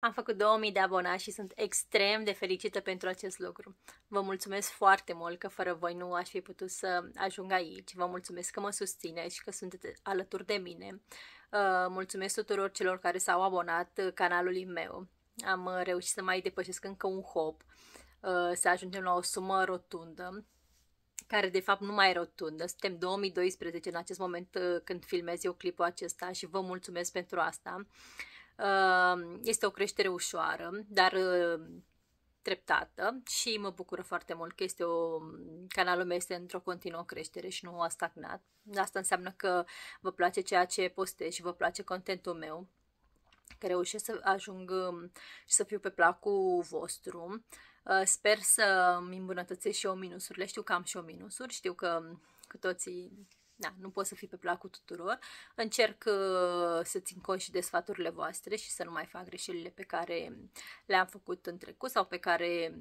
Am făcut 2000 de abonați și sunt extrem de fericită pentru acest lucru. Vă mulțumesc foarte mult că fără voi nu aș fi putut să ajung aici. Vă mulțumesc că mă susțineți și că sunteți alături de mine. Uh, mulțumesc tuturor celor care s-au abonat canalului meu. Am uh, reușit să mai depășesc încă un hop, uh, să ajungem la o sumă rotundă care de fapt nu mai e rotundă. Suntem 2012 în acest moment când filmez eu clipul acesta și vă mulțumesc pentru asta. Ehm, este o creștere ușoară, dar ehm, treptată și mă bucură foarte mult că este o, canalul meu este într-o continuă creștere și nu a stagnat. Asta înseamnă că vă place ceea ce postez și vă place contentul meu, că reușesc să ajung ehm, și să fiu pe placul vostru. Sper să îmi îmbunătățesc și eu minusurile. Știu că am și eu minusuri, știu că cu toții na, da, nu pot să fii pe placul tuturor. Încerc uh, să țin cont și de sfaturile voastre și să nu mai fac greșelile pe care le-am făcut în trecut sau pe care,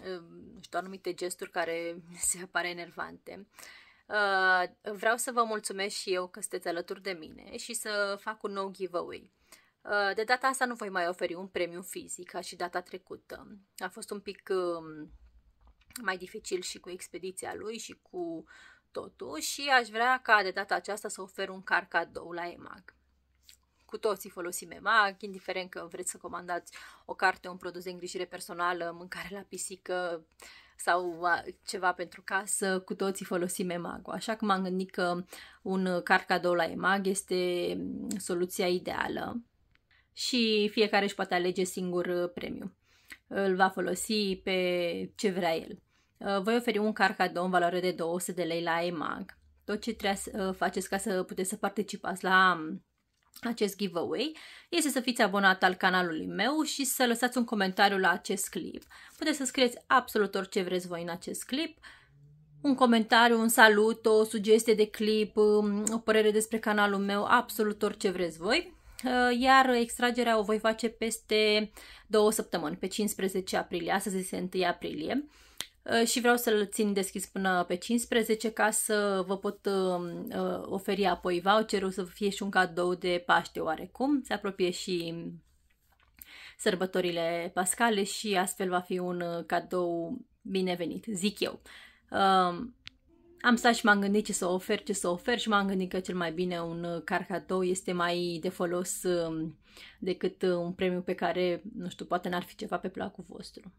uh, nu știu, anumite gesturi care se pare enervante. Uh, vreau să vă mulțumesc și eu că sunteți alături de mine și să fac un nou giveaway. Uh, de data asta nu voi mai oferi un premiu fizic, ca și data trecută. A fost un pic um, mai dificil și cu expediția lui și cu totul și aș vrea ca de data aceasta să ofer un car cadou la EMAG. Cu toții folosim EMAG, indiferent că vreți să comandați o carte, un produs de îngrijire personală, mâncare la pisică sau ceva pentru casă, cu toții folosim EMAG. Așa că m-am gândit că un car cadou la EMAG este soluția ideală și fiecare își poate alege singur uh, premiu. Îl va folosi pe ce vrea el. Uh, voi oferi un carcadou în valoare de 200 de lei la EMAG. Tot ce trebuie să uh, faceți ca să puteți să participați la um, acest giveaway este să fiți abonat al canalului meu și să lăsați un comentariu la acest clip. Puteți să scrieți absolut orice vreți voi în acest clip, un comentariu, un salut, o sugestie de clip, um, o părere despre canalul meu, absolut orice vreți voi. Uh, iar extragerea o voi face peste două săptămâni, pe 15 aprilie, astăzi este 1 aprilie. Uh, și vreau să-l țin deschis până pe 15 ca să vă pot uh, uh, oferi apoi voucherul, să fie și un cadou de Paște oarecum. Se apropie și sărbătorile pascale și astfel va fi un cadou binevenit, zic eu. Um, am stat și m-am gândit ce să ofer, ce să ofer și m-am gândit că cel mai bine un carcatou este mai de folos um, decât un premiu pe care, nu știu, poate n-ar fi ceva pe placul vostru.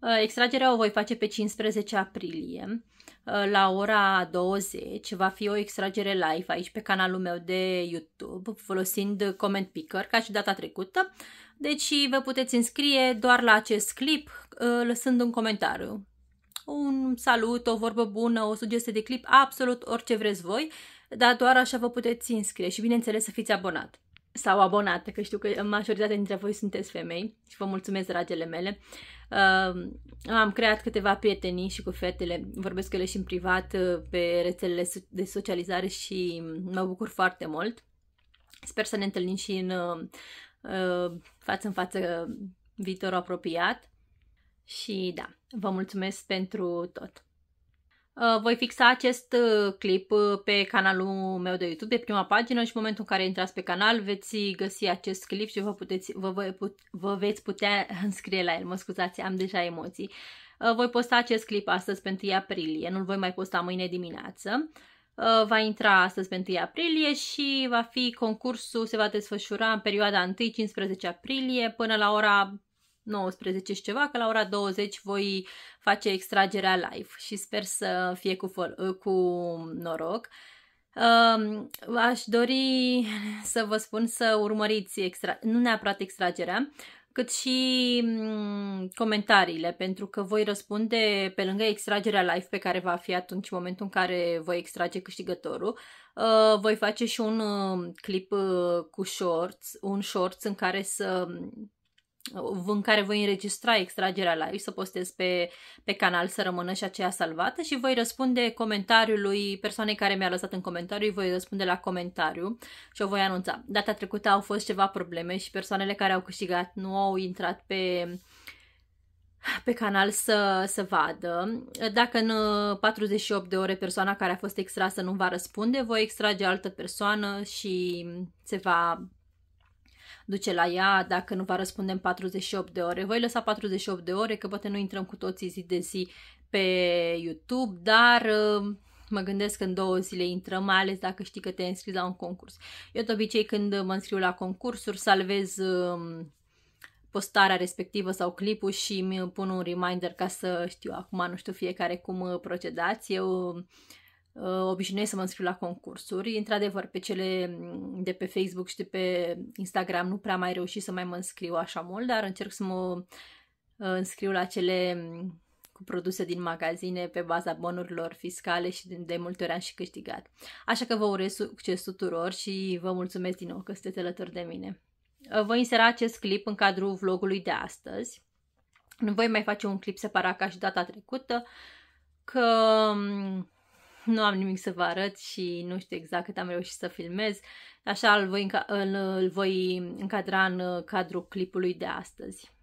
Uh, extragerea o voi face pe 15 aprilie uh, la ora 20. Va fi o extragere live aici pe canalul meu de YouTube folosind comment picker ca și data trecută. Deci vă puteți înscrie doar la acest clip uh, lăsând un comentariu. Un salut, o vorbă bună, o sugestie de clip, absolut orice vreți voi, dar doar așa vă puteți înscrie și bineînțeles să fiți abonat sau abonate, că știu că majoritatea dintre voi sunteți femei și vă mulțumesc, dragele mele. Uh, am creat câteva prietenii și cu fetele, vorbesc cu ele și în privat eh, pe rețelele de socializare și mă bucur foarte mult. Sper să ne întâlnim și în uh, față în față viitorul apropiat. Și da, vă mulțumesc pentru tot. Uh, voi fixa acest uh, clip uh, pe canalul meu de YouTube, pe prima pagină și în momentul în care intrați pe canal veți găsi acest clip și vă, puteți, vă, vă, vă veți putea înscrie la el. Mă scuzați, am deja emoții. Voi posta acest clip astăzi pe 1 aprilie, nu-l voi mai posta mâine dimineață. Va intra astăzi pe 1 aprilie și va fi concursul, se va desfășura în perioada 1-15 aprilie până la ora 19 și ceva, că la ora 20 voi face extragerea live și sper să fie cu, cu noroc. Uh, aș dori să vă spun să urmăriți extra- nu neapărat extragerea, cât și comentariile, pentru că voi răspunde pe lângă extragerea live pe care va fi atunci momentul în care voi extrage câștigătorul. Uh, voi face și un uh, clip uh, cu shorts, un shorts în care să în care voi înregistra extragerea live, să postez pe, pe canal să rămână și aceea salvată și voi răspunde comentariului persoanei care mi-a lăsat în comentariu, voi răspunde la comentariu și o voi anunța. Data trecută au fost ceva probleme și persoanele care au câștigat nu au intrat pe pe canal să, să vadă. Dacă în 48 uh, de ore persoana care a fost extrasă nu va răspunde, voi extrage altă persoană și se va duce la ea, dacă nu va răspunde în 48 de ore. Voi lăsa 48 de ore, că poate nu intrăm cu toții zi de zi pe YouTube, dar uh, mă gândesc că în două zile intrăm, mai ales dacă știi că te-ai înscris la un concurs. Eu de obicei când mă înscriu la concursuri salvez um, postarea respectivă sau clipul și mi pun un reminder ca să știu acum, nu știu fiecare cum uh, procedați. Eu Uh, obișnuiesc să mă înscriu la concursuri. Într-adevăr, pe cele mm, de pe Facebook și de pe Instagram nu prea mai reușit să mai mă înscriu așa mult, dar încerc să mă uh, înscriu la cele mm, cu produse din magazine pe baza bonurilor fiscale și de multe ori am și câștigat. Așa că vă urez succes tuturor și vă mulțumesc din nou că sunteți alături de mine. Uh, voi insera acest clip în cadrul vlogului de astăzi. Nu voi mai face un clip separat ca și data trecută, că mm, nu am nimic să vă arăt și nu știu exact cât am reușit să filmez, așa îl voi, înca- îl, îl voi încadra în uh, cadrul clipului de astăzi.